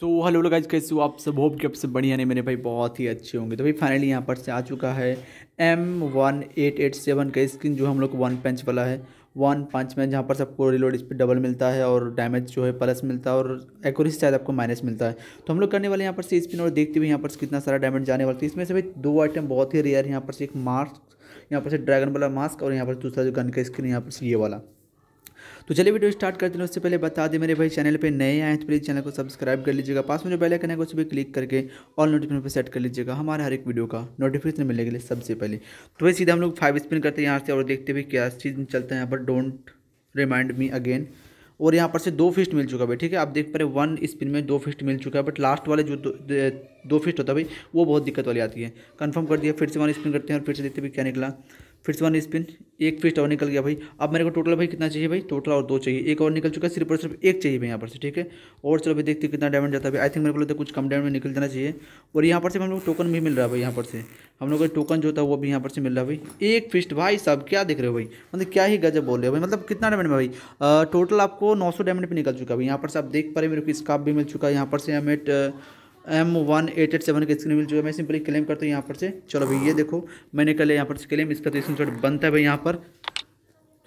तो हेलो लोग गाइज कैसे हो आप सब होप कि आपसे बढ़िया नहीं मेरे भाई बहुत ही अच्छे होंगे तो भाई फाइनली यहाँ पर से आ चुका है M one eight eight seven का स्किन जो हम लोग वन पंच वाला है वन पंच में जहाँ पर से आपको रिलोड स्पीड डबल मिलता है और डैमेज जो है प्लस मिलता है और एक्यूरेसी शायद आपको माइनस मिलता है तो हम लोग करने वाले यहाँ पर से स्पिन और देखते हुए यहाँ पर कितना सारा डैमेज जाने वाला है इसमें से भाई दो आइटम बहुत ही रेयर है यहाँ पर से एक मास्क यहाँ पर से ड्रैगन वाला मास्क और यहाँ पर दूसरा जो गन का स्किन यहाँ पर से ये वाला तो चलिए वीडियो स्टार्ट करते हैं उससे पहले बता दें मेरे भाई चैनल पर नए आए तो प्लीज़ चैनल को सब्सक्राइब कर लीजिएगा पास में जो बेल आइकन है उस पर क्लिक करके ऑल नोटिफिकेशन पर सेट कर लीजिएगा हमारे हर एक वीडियो का नोटिफिकेशन मिलने के लिए सबसे पहले तो वही सीधा हम लोग फाइव स्पिन करते हैं यहाँ से और देखते हुए क्या चीज़ चलते हैं यहाँ पर डोंट रिमाइंड मी अगेन और यहाँ पर से दो फिस्ट मिल चुका भाई ठीक है आप देख पा रहे वन स्पिन में दो फिस्ट मिल चुका है बट लास्ट वाले जो दो, दो फिस्ट होता है भाई वो बहुत दिक्कत वाली आती है कंफर्म कर दिया फिर से वन स्पिन करते हैं और फिर से देखते भी क्या निकला फिर से वन स्पिन एक फिस्ट और निकल गया भाई अब मेरे को टोटल भाई कितना चाहिए भाई टोटल और दो चाहिए एक और निकल चुका है सिर्फ और सिर्फ एक चाहिए भाई यहाँ पर से ठीक है और चलो भाई देखते हैं कितना डायमंड जाता है आई थिंक मेरे को लगता है कुछ कम डायमंड में निकल जाना चाहिए और यहाँ पर से हम लोग टोकन भी मिल रहा है भाई यहाँ पर से हम लोग का टोकन जो था वो भी यहाँ पर से मिल रहा है भाई एक फिस्ट भाई साहब क्या देख रहे हो भाई मतलब क्या ही गजब बोल रहे हो भाई मतलब कितना डायमंड में भाई टोटल आपको नौ डायमंड पर निकल चुका है भाई यहाँ पर से आप देख पा रहे मेरे को स्काप भी मिल चुका है यहाँ पर से हमें M one eight eight seven का स्क्रीन मिल जो है मैं सिंपली क्लेम करता हूँ यहाँ पर से चलो भाई ये देखो मैंने कल यहाँ पर से क्लेम इसका तो स्क्रीन बनता है भाई यहाँ पर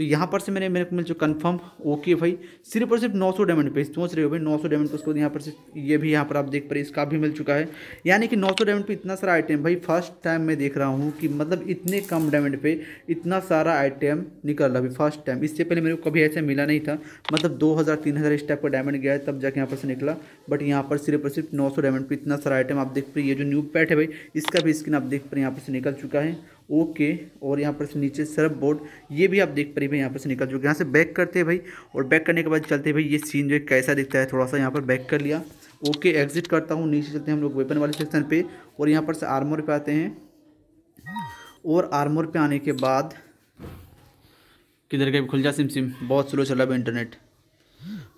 तो यहाँ पर से मैंने मेरे को मिल चुका कन्फर्म ओके भाई सिर्फ और सिर्फ नौ सौ डायमंड पे सोच रहे हो भाई नौ सौ डायमंड उसके बाद यहाँ पर से ये भी यहाँ पर आप देख पा रहे इसका भी मिल चुका है यानी कि नौ सौ डायमंड पे इतना सारा आइटम भाई फर्स्ट टाइम मैं देख रहा हूँ कि मतलब इतने कम डायमंड पे इतना सारा आइटम निकल रहा है फर्स्ट टाइम इससे पहले मेरे को कभी ऐसा मिला नहीं था मतलब दो हज़ार तीन हज़ार इस टाइप का डायमंड गया है तब जाके यहाँ पर से निकला बट यहाँ पर सिर्फ और सिर्फ नौ सौ डायमंड पर इतना सारा आइटम आप देख पाए ये जो न्यू पैट है भाई इसका भी स्किन आप देख पा रहे यहाँ पर से निकल चुका है ओके और यहाँ पर से नीचे सर्फ बोर्ड ये भी आप देख पा रहे भाई यहाँ पर से निकल चुके यहाँ से बैक करते हैं भाई और बैक करने के बाद चलते भाई ये सीन जो है कैसा दिखता है थोड़ा सा यहाँ पर बैक कर लिया ओके एग्जिट करता हूँ नीचे चलते हैं हम लोग वेपन वाले सेक्शन पे और यहाँ पर से आर्मोर पर आते हैं और आर्मोर पर आने के बाद किधर गए खुल जा सिम सिम बहुत स्लो चल रहा है इंटरनेट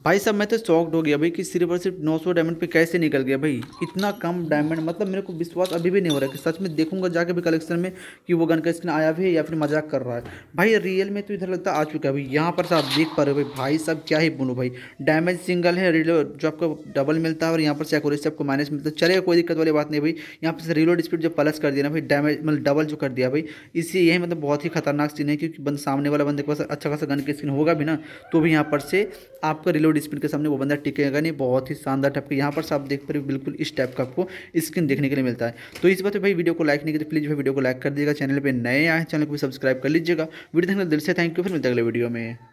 भाई साहब मैं तो शॉक्ड हो गया भाई कि सिर्फ और सिर्फ 900 डायमंड पे कैसे निकल गया भाई इतना कम डायमंड मतलब मेरे को विश्वास अभी भी नहीं हो रहा कि सच में देखूंगा जाके भी कलेक्शन में कि वो गन का स्किन आया भी है या फिर मजाक कर रहा है भाई रियल में तो इधर लगता आ चुका है भाई यहाँ पर साहब तो देख पा रहे हो भाई भाई साहब क्या ही बोलूँ भाई डैमेज सिंगल है रिलो जो आपको डबल मिलता है और यहाँ पर से एक्यूरेसी आपको माइनस मिलता है चलेगा कोई दिक्कत वाली बात नहीं भाई यहाँ पर से रिलोड स्पीड जो प्लस कर दिया ना भाई डैमेज मतलब डबल जो कर दिया भाई इसलिए यही मतलब बहुत ही खतरनाक सीन है क्योंकि बंद सामने वाला बंदे के पास अच्छा खासा गन की स्किन होगा भी ना तो भी यहाँ पर से आपका रिलोड स्पिन के सामने वो बंदा टिकेगा नहीं बहुत ही शानदार टाइप का यहाँ पर आप देख पा रहे बिल्कुल इस टाइप का आपको स्क्रीन देखने के लिए मिलता है तो इस बात पर भाई वीडियो को लाइक नहीं करते तो प्लीज़ भाई वीडियो को लाइक कर दिएगा चैनल पर नए आए चैनल को भी सब्सक्राइब कर लीजिएगा वीडियो देखने दिल से थैंक यू फिर मिलते अगले वीडियो में